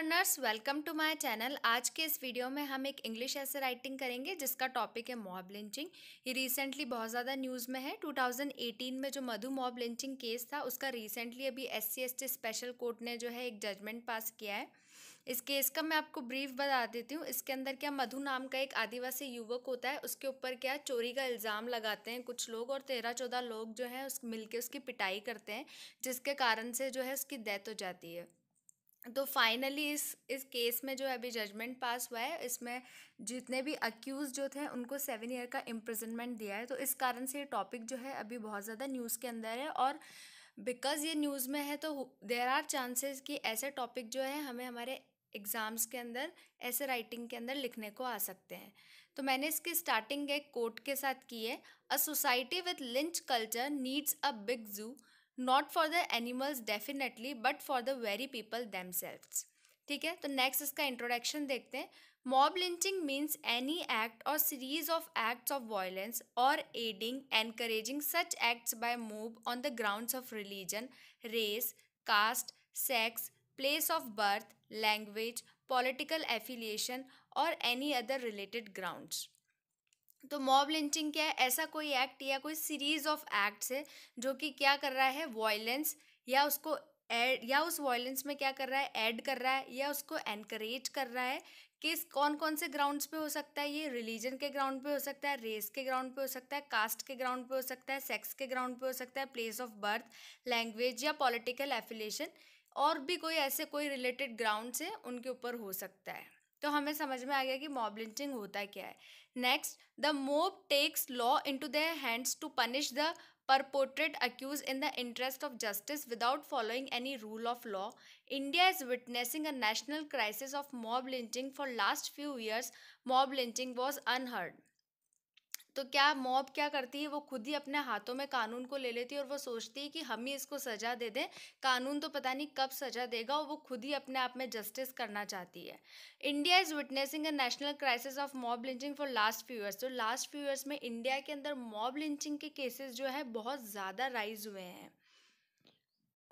Learners welcome to my channel आज के इस वीडियो में हम एक इंग्लिश ऐसे राइटिंग करेंगे जिसका टॉपिक है मॉब लिंचिंग ये रिसेंटली बहुत ज़्यादा न्यूज़ में है 2018 में जो मधु मॉब लिंचिंग केस था उसका रिसेंटली अभी एस सी स्पेशल कोर्ट ने जो है एक जजमेंट पास किया है इस केस का मैं आपको ब्रीफ बता देती हूँ इसके अंदर क्या मधु नाम का एक आदिवासी युवक होता है उसके ऊपर क्या चोरी का इल्ज़ाम लगाते हैं कुछ लोग और तेरह चौदह लोग जो हैं उस मिलके उसकी पिटाई करते हैं जिसके कारण से जो है उसकी डेथ हो जाती है तो फाइनली इस इस केस में जो है अभी जजमेंट पास हुआ है इसमें जितने भी अक्यूज़ जो थे उनको सेवन ईयर का इम्प्रिजनमेंट दिया है तो इस कारण से ये टॉपिक जो है अभी बहुत ज़्यादा न्यूज़ के अंदर है और बिकॉज़ ये न्यूज़ में है तो देर आर चांसेस कि ऐसे टॉपिक जो है हमें हमारे एग्ज़ाम्स के अंदर ऐसे राइटिंग के अंदर लिखने को आ सकते हैं तो मैंने इसकी स्टार्टिंग एक कोट के साथ की है a society with lynch culture needs a big zoo not for the animals definitely but for the very people them ठीक है तो नेक्स्ट इसका इंट्रोडक्शन देखते हैं mob lynching means any act और series of acts of violence और aiding encouraging such acts by mob on the grounds of religion race caste sex place of birth language political affiliation और any other related grounds तो mob lynching क्या है ऐसा कोई act या कोई series of acts है जो कि क्या कर रहा है वॉयलेंस या उसको एड या उस वॉयलेंस में क्या कर रहा है ऐड कर रहा है या उसको एनकरेज कर रहा है किस कौन कौन से ग्राउंड्स पे हो सकता है ये रिलीजन के ग्राउंड पे हो सकता है रेस के ग्राउंड पे हो सकता है कास्ट के ग्राउंड पे हो सकता है सेक्स के ग्राउंड पे हो सकता है प्लेस ऑफ बर्थ लैंग्वेज या पॉलिटिकल एफिलेशन और भी कोई ऐसे कोई रिलेटेड ग्राउंड है उनके ऊपर हो सकता है तो हमें समझ में आ गया कि मॉब लिंचिंग होता क्या है Next, the mob takes law into their hands to punish the purported accused in the interest of justice without following any rule of law. India is witnessing a national crisis of mob lynching for last few years. Mob lynching was unheard. तो क्या mob क्या करती है वो खुद ही अपने हाथों में कानून को ले लेती है और वो सोचती है कि हम ही इसको सज़ा दे दें कानून तो पता नहीं कब सज़ा देगा और वो खुद ही अपने आप में जस्टिस करना चाहती है India is witnessing a national crisis of mob lynching for last few years तो लास्ट फ्यू ईयर्स में इंडिया के अंदर मॉब लिंचिंग के केसेस जो है बहुत ज़्यादा राइज हुए हैं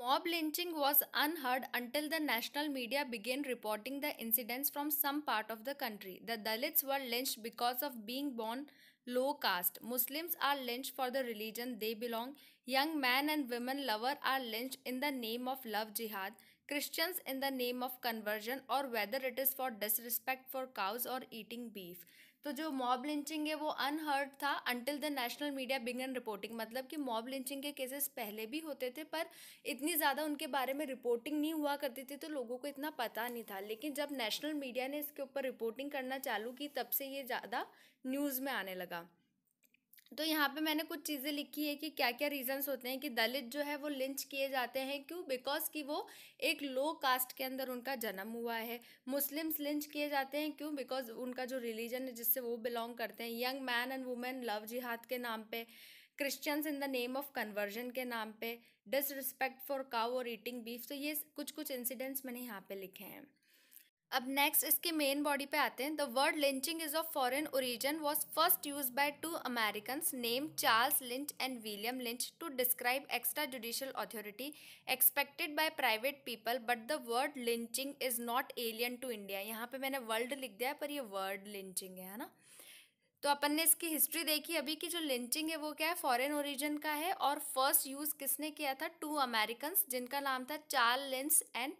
mob lynching was unheard until the national media began reporting the incidents from some part of the country the Dalits were lynch because of being born low caste. Muslims are lynched for the religion they belong. Young men and women lover are lynched in the name of love jihad. Christians in the name of conversion और whether it is for disrespect for cows और eating beef तो जो mob lynching है वो unheard था until the national media began reporting मतलब कि mob lynching के केसेस पहले भी होते थे पर इतनी ज़्यादा उनके बारे में रिपोर्टिंग नहीं हुआ करती थी तो लोगों को इतना पता नहीं था लेकिन जब नेशनल मीडिया ने इसके ऊपर रिपोर्टिंग करना चालू की तब से ये ज़्यादा न्यूज़ में आने लगा तो यहाँ पे मैंने कुछ चीज़ें लिखी है कि क्या क्या रीजंस होते हैं कि दलित जो है वो लिंच किए जाते हैं क्यों बिकॉज कि वो एक लो कास्ट के अंदर उनका जन्म हुआ है मुस्लिम्स लिंच किए जाते हैं क्यों बिकॉज उनका जो रिलीजन है जिससे वो बिलोंग करते हैं young man and women love jihad के नाम पे Christians in the name of conversion के नाम पे डिसरिस्पेक्ट फॉर काउ और ईटिंग बीफ तो ये कुछ कुछ इंसिडेंट्स मैंने यहाँ पे लिखे हैं अब नेक्स्ट इसके मेन बॉडी पे आते हैं the word lynching is of foreign origin was first use by two American name Charles Lynch and William Lynch to describe extra judicial authority expected by private people but the word lynching is not alien to India यहाँ पे मैंने world लिख दिया है पर ये word lynching है ना तो अपन ने इसकी हिस्ट्री देखी अभी की जो लिंचिंग है वो क्या है फॉरेन ओरिजिन का है और फर्स्ट यूज़ किसने किया था टू अमेरिकन जिनका नाम था Charles Lynch and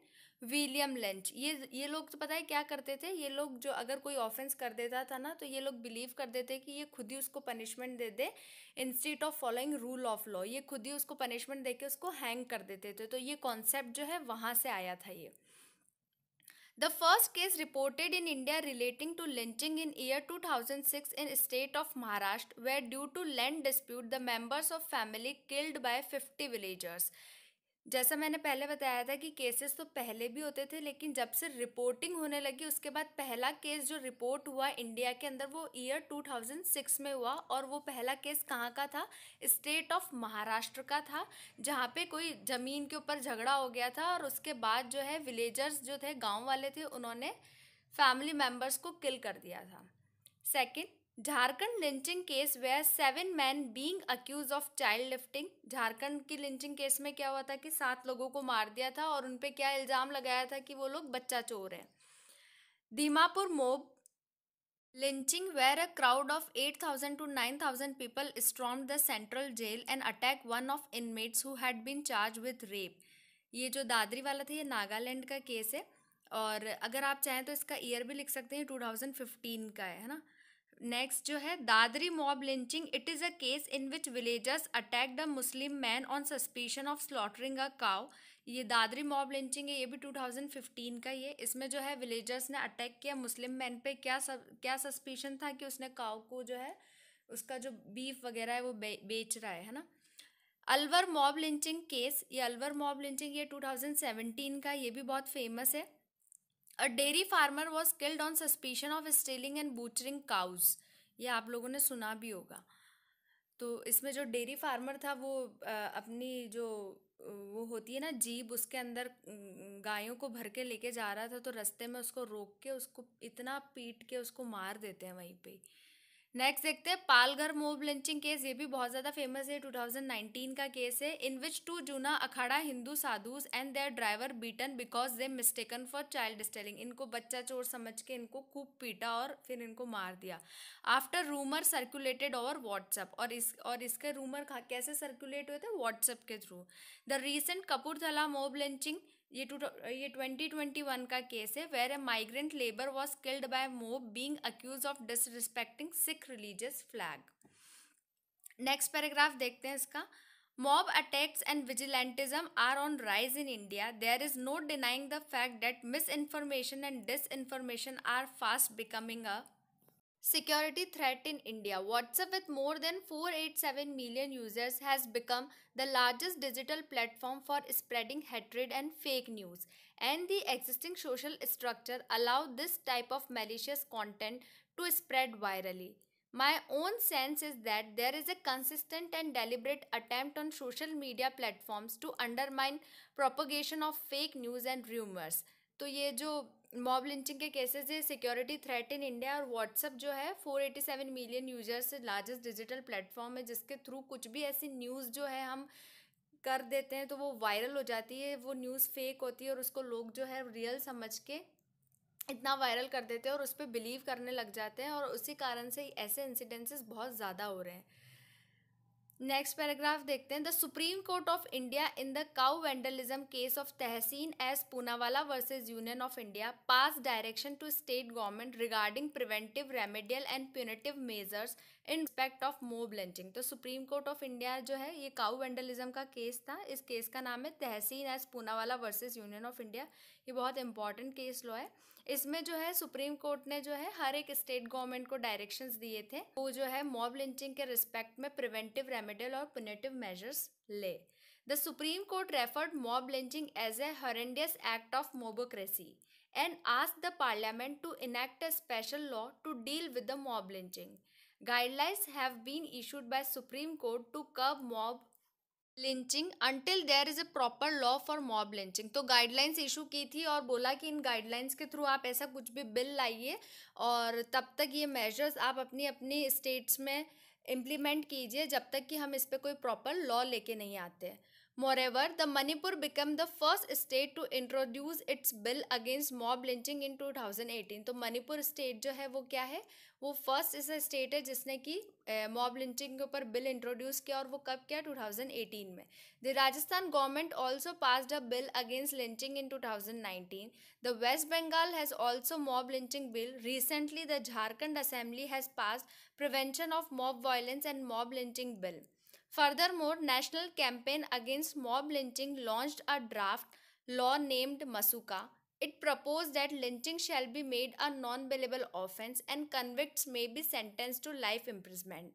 William Lynch ये ये लोग तो पता है क्या करते थे ये लोग जो अगर कोई ऑफेंस कर देता था ना तो ये लोग बिलीव कर देते कि ये खुद ही उसको पनिशमेंट दे दे instead of following rule of law ये खुद ही उसको पनिशमेंट दे के उसको हैंग कर देते थे तो ये कॉन्सेप्ट जो है वहाँ से आया था ये the first case reported in India relating to lynching in year two thousand six in state of Maharashtra where due to land dispute the members of family killed by fifty villagers जैसा मैंने पहले बताया था कि केसेस तो पहले भी होते थे लेकिन जब से रिपोर्टिंग होने लगी उसके बाद पहला केस जो रिपोर्ट हुआ इंडिया के अंदर वो ईयर 2006 में हुआ और वो पहला केस कहाँ का था स्टेट ऑफ महाराष्ट्र का था जहाँ पे कोई ज़मीन के ऊपर झगड़ा हो गया था और उसके बाद जो है विलेजर्स जो थे गाँव वाले थे उन्होंने फैमिली मेम्बर्स को किल कर दिया था second Jharkhand lynching case where seven man being accuse of child lifting Jharkhand की लिंचिंग केस में क्या हुआ था कि सात लोगों को मार दिया था और उन पर क्या इल्ज़ाम लगाया था कि वो लोग बच्चा चोर हैं Dimapur mob lynching where a crowd of eight thousand to nine thousand people storm the central jail and attack one of inmates who had been charge with rape ये जो दादरी वाला था ये नागालैंड का केस है और अगर आप चाहें तो इसका ईयर भी लिख सकते हैं टू थाउजेंड फिफ्टीन का है ना नेक्स्ट जो है Dadri mob lynching it is a case in which villagers attack the Muslim man on suspicion of slaughtering a cow ये दादरी मॉब लिंचिंग है ये भी 2015 का ये इसमें जो है विलेजर्स ने अटैक किया मुस्लिम मैन पे क्या सब क्या सस्पेशन था कि उसने काउ को जो है उसका जो बीफ वगैरह है वो बे, बेच रहा है है ना अलवर मॉब लिंचिंग केस ये अलवर मॉब लिंचिंग ये 2017 का ये भी बहुत फेमस है a dairy farmer was killed on suspicion of stealing and butchering cows ये आप लोगों ने सुना भी होगा तो इसमें जो डेयरी फार्मर था वो अपनी जो वो होती है ना जीप उसके अंदर गायों को भर के लेके जा रहा था तो रस्ते में उसको रोक के उसको इतना पीट के उसको मार देते हैं वहीं पे नेक्स्ट देखते हैं पालघर मोब लिंचिंग केस ये भी बहुत ज़्यादा फेमस है 2019 का केस है in which two Juna Akhara Hindu sadhus and their driver beaten because they mistaken for child stealing इनको बच्चा चोर समझ के इनको खूब पीटा और फिर इनको मार दिया after rumour circulated over WhatsApp और इस और इसके रूमर कैसे सर्कुलेट हुए थे व्हाट्सअप के through the recent Kapurthala mob lynching ये टू ये ट्वेंटी ट्वेंटी वन का केस है where a migrant labour was killed by mob being accused of disrespecting Sikh religious flag next paragraph देखते हैं इसका mob attacks and vigilantism are on rise in India there is no denying the fact that misinformation and disinformation are fast becoming a Security threat in India. WhatsApp, with more than 487 million users, has become the largest digital platform for spreading hatred and fake news. And the existing social structure allow this type of malicious content to spread virally. My own sense is that there is a consistent and deliberate attempt on social media platforms to undermine propagation of fake news and rumors. तो ये जो mob lynching के cases है security threat in India और WhatsApp जो है 487 million users largest digital platform है जिसके थ्रू कुछ भी ऐसी न्यूज़ जो है हम कर देते हैं तो वो वायरल हो जाती है वो न्यूज़ फेक होती है और उसको लोग जो है रियल समझ के इतना वायरल कर देते हैं और उस पर बिलीव करने लग जाते हैं और उसी कारण से ऐसे इंसिडेंसेस बहुत ज़्यादा हो रहे हैं नेक्स्ट पैराग्राफ देखते हैं the Supreme Court of India in the cow vandalism case of Tahseen S Poonawalla versus Union of India pass direction to state government regarding preventive remedial and punitive measures in respect of mob lynching तो Supreme Court of India जो है ये cow vandalism का case था इस case का नाम है Tahseen S Poonawalla versus Union of India ये बहुत इंपॉर्टेंट केस लॉ है इसमें जो है सुप्रीम कोर्ट ने जो है हर एक स्टेट गवर्नमेंट को डायरेक्शंस दिए थे वो जो है मॉब लिंचिंग के रिस्पेक्ट में प्रिवेंटिव रेमेडियल और पुनेटिव मेजर्स ले the Supreme Court referred mob lynching as a horrendous act of mobocracy and ask the parliament to enact a special law to deal with the mob lynching guidelines have been issued by Supreme Court to curb mob lynching until there is a proper law for mob lynching तो guidelines issue की थी और बोला कि इन guidelines के through आप ऐसा कुछ भी बिल लाइए और तब तक ये मेजर्स आप अपनी अपनी स्टेट्स में इम्प्लीमेंट कीजिए जब तक कि हम इस पर कोई प्रॉपर लॉ लेके नहीं आते Moreover, the Manipur became the first state to introduce its bill against mob lynching in 2018. तो मणिपुर स्टेट जो है वो क्या है वो फर्स्ट ऐसा स्टेट है जिसने कि मॉब लिंचिंग के ऊपर बिल इंट्रोड्यूस किया और वो कब किया 2018 में the Rajasthan government also pass a bill against lynching in 2019. The West Bengal has also mob lynching bill recently the Jharkhand assembly has pass prevention of mob violence and mob lynching bill Furthermore, National Campaign Against Mob Lynching launched a draft law named Masuka. It proposed that lynching shall be made a non bailable offense and convicts may be sentenced to life imprisonment.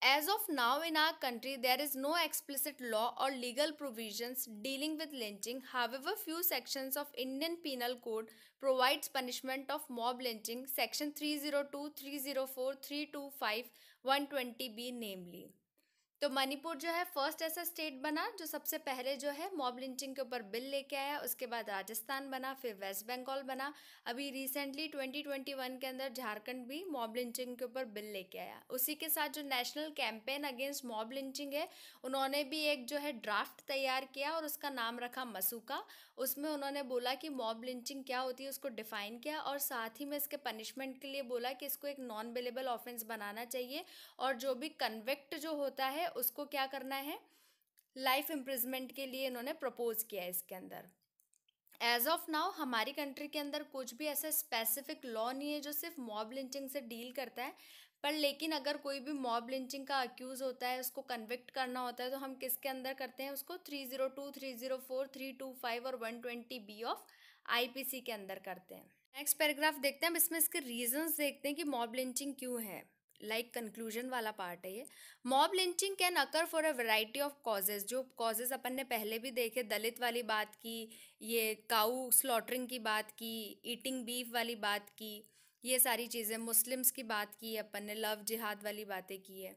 As of now, in our country, there is no explicit law or legal provisions dealing with lynching. However, few sections of Indian Penal Code provides punishment of mob lynching. Section 302, 304, 325 one twenty B namely तो मणिपुर जो है first ऐसा state बना जो सबसे पहले जो है मॉब लिंचिंग के ऊपर बिल लेके आया उसके बाद राजस्थान बना फिर वेस्ट बंगाल बना अभी रिसेंटली 2021 के अंदर झारखंड भी मॉब लिंचिंग के ऊपर बिल लेके आया उसी के साथ जो national campaign against mob lynching है उन्होंने भी एक जो है ड्राफ्ट तैयार किया और उसका नाम रखा मसूका उसमें उन्होंने बोला कि मॉब लिंचिंग क्या होती है उसको डिफाइन किया और साथ ही में इसके पनिशमेंट के लिए बोला कि इसको एक नॉन बेलेबल ऑफेंस बनाना चाहिए और जो भी कन्विक्ट जो होता है उसको क्या करना है लाइफ इम्प्रिजमेंट के लिए इन्होंने प्रपोज किया है इसके अंदर एज ऑफ नाउ हमारी कंट्री के अंदर कुछ भी ऐसा स्पेसिफिक लॉ नहीं है जो सिर्फ मॉब लिंचिंग से डील करता है पर लेकिन अगर कोई भी मॉब लिंचिंग का अक्यूज़ होता है उसको कन्विक्ट करना होता है तो हम किसके अंदर करते हैं उसको three zero two three zero four three two five और one twenty B of IPC के अंदर करते हैं नेक्स्ट पैराग्राफ देखते हैं हम इसमें इसके रीजंस देखते हैं कि मॉब लिंचिंग क्यों है लाइक like कंक्लूजन वाला पार्ट है ये mob lynching can occur for a variety of causes जो कॉजेज अपन ने पहले भी देखे दलित वाली बात की ये काऊ स्लॉटरिंग की बात की ईटिंग बीफ वाली बात की ये सारी चीज़ें मुस्लिम्स की बात की है अपन ने लव जिहाद वाली बातें की है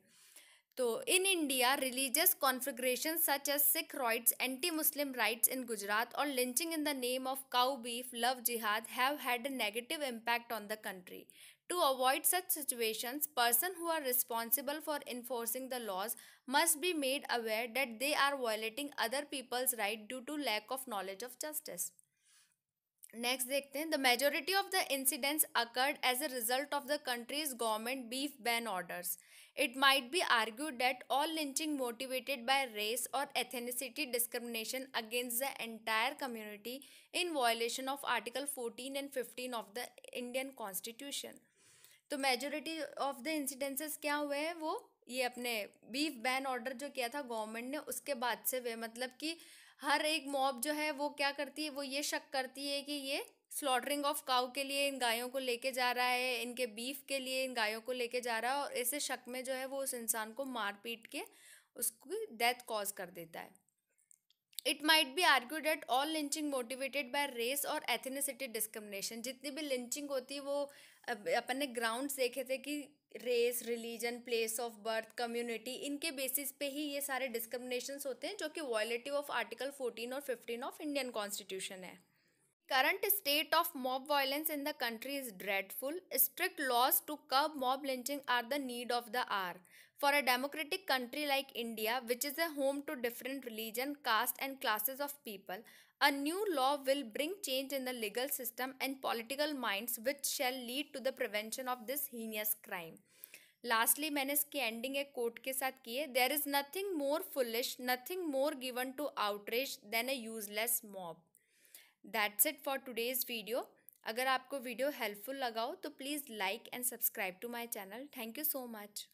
तो in India religious configuration such as Sikh riots anti Muslim riots in Gujarat और lynching in the name of cow beef love jihad have had a negative impact on the country to avoid such situation person who are responsible for enforcing the laws must be made aware that they are violating other people's right due to lack of knowledge of justice next देखते हैं the majority of the incidents occurred as a result of the country's government beef ban orders it might be argue that all lynching motivated by race और ethnicity discrimination against the entire community in violation of article fourteen and fifteen of the Indian constitution तो majority of the incidences क्या हुए हैं वो ये अपने beef ban order जो किया था गवर्नमेंट ने उसके बाद से वे मतलब कि हर एक मॉब जो है वो क्या करती है वो ये शक करती है कि ये स्लॉटरिंग ऑफ काउ के लिए इन गायों को लेके जा रहा है इनके बीफ के लिए इन गायों को लेके जा रहा है और ऐसे शक में जो है वो उस इंसान को मार पीट के उसकी डेथ कॉज कर देता है it might be argue that all lynching motivated by race और एथेनिसिटी डिस्क्रिमिनेशन जितनी भी लिंचिंग होती है वो अपन ने ग्राउंड्स देखे थे कि race religion place of birth community इनके बेसिस पे ही ये सारे डिस्क्रिमिनेशन होते हैं जो कि वॉयलेटिव ऑफ आर्टिकल फोर्टीन और फिफ्टीन ऑफ इंडियन कॉन्स्टिट्यूशन है current state of mob violence in the country is dreadful strict laws to curb mob lynching are the need of the hour For a democratic country like India, which is a home to different religion, caste and classes of people, a new law will bring change in the legal system and political minds which shall lead to the prevention of this heinous crime. Lastly मैंने इसकी ending एक quote के साथ की है there is nothing more foolish nothing more given to outrage than a useless mob that's it for today's video अगर आपको video helpful लगा हो तो please like and subscribe to my channel thank you so much